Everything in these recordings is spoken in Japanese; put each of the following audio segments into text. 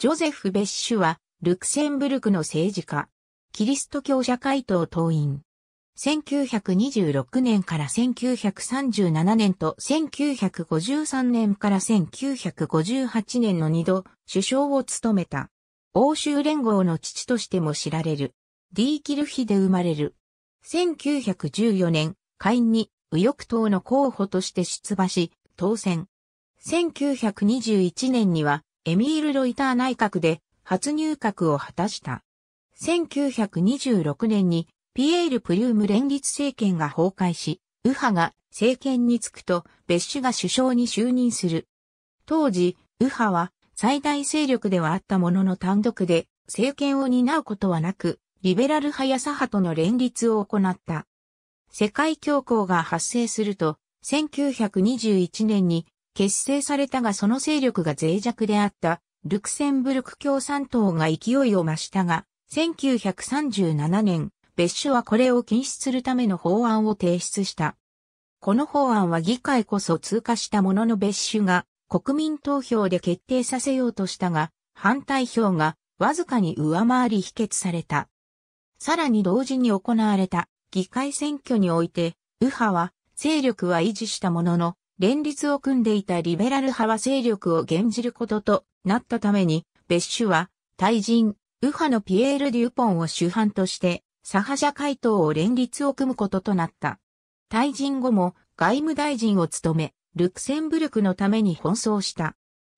ジョゼフ・ベッシュは、ルクセンブルクの政治家、キリスト教社会党党員。1926年から1937年と1953年から1958年の2度首相を務めた。欧州連合の父としても知られる。ディーキルヒで生まれる。1914年、会員に右翼党の候補として出馬し、当選。1921年にはエミール・ロイター内閣で初入閣を果たした。1926年にピエール・プリューム連立政権が崩壊し、右派が政権に就くと別種が首相に就任する。当時、右派は最大勢力ではあったものの単独で政権を担うことはなく、リベラル派や左派との連立を行った。世界恐慌が発生すると、1921年に結成されたがその勢力が脆弱であったルクセンブルク共産党が勢いを増したが、1937年、別所はこれを禁止するための法案を提出した。この法案は議会こそ通過したものの別所が国民投票で決定させようとしたが、反対票がわずかに上回り否決された。さらに同時に行われた議会選挙において、右派は勢力は維持したものの、連立を組んでいたリベラル派は勢力を減じることとなったために、別種は、対人、右派のピエール・デュポンを主犯として、左派社会党を連立を組むこととなった。退陣後も外務大臣を務め、ルクセンブルクのために奔走した。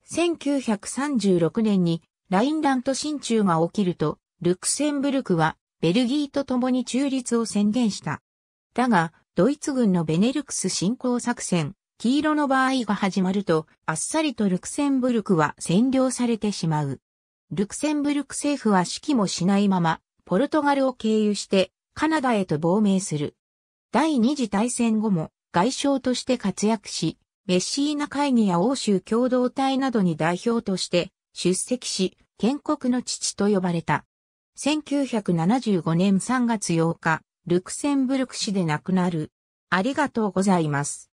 1936年にラインラント親中が起きると、ルクセンブルクはベルギーと共に中立を宣言した。だが、ドイツ軍のベネルクス侵攻作戦、黄色の場合が始まると、あっさりとルクセンブルクは占領されてしまう。ルクセンブルク政府は指揮もしないまま、ポルトガルを経由してカナダへと亡命する。第二次大戦後も外相として活躍し、メッシーナ会議や欧州共同体などに代表として出席し、建国の父と呼ばれた。1975年3月8日、ルクセンブルク市で亡くなる。ありがとうございます。